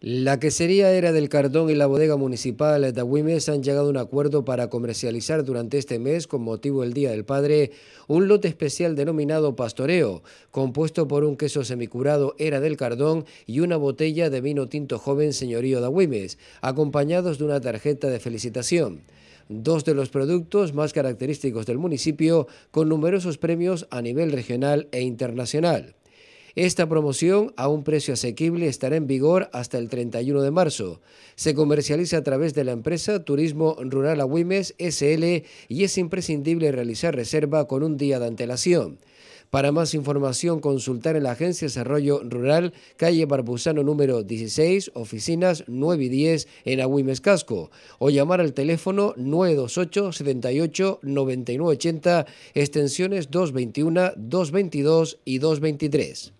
La quesería Era del Cardón y la bodega municipal de Agüimes han llegado a un acuerdo para comercializar durante este mes, con motivo del Día del Padre, un lote especial denominado Pastoreo, compuesto por un queso semicurado Era del Cardón y una botella de vino tinto joven Señorío de acompañados de una tarjeta de felicitación dos de los productos más característicos del municipio, con numerosos premios a nivel regional e internacional. Esta promoción a un precio asequible estará en vigor hasta el 31 de marzo. Se comercializa a través de la empresa Turismo Rural Agüimes SL y es imprescindible realizar reserva con un día de antelación. Para más información, consultar en la Agencia de Desarrollo Rural, calle Barbusano número 16, oficinas 9 y 10 en Agüimes Casco, o llamar al teléfono 928 78 9980, extensiones 221, 222 y 223.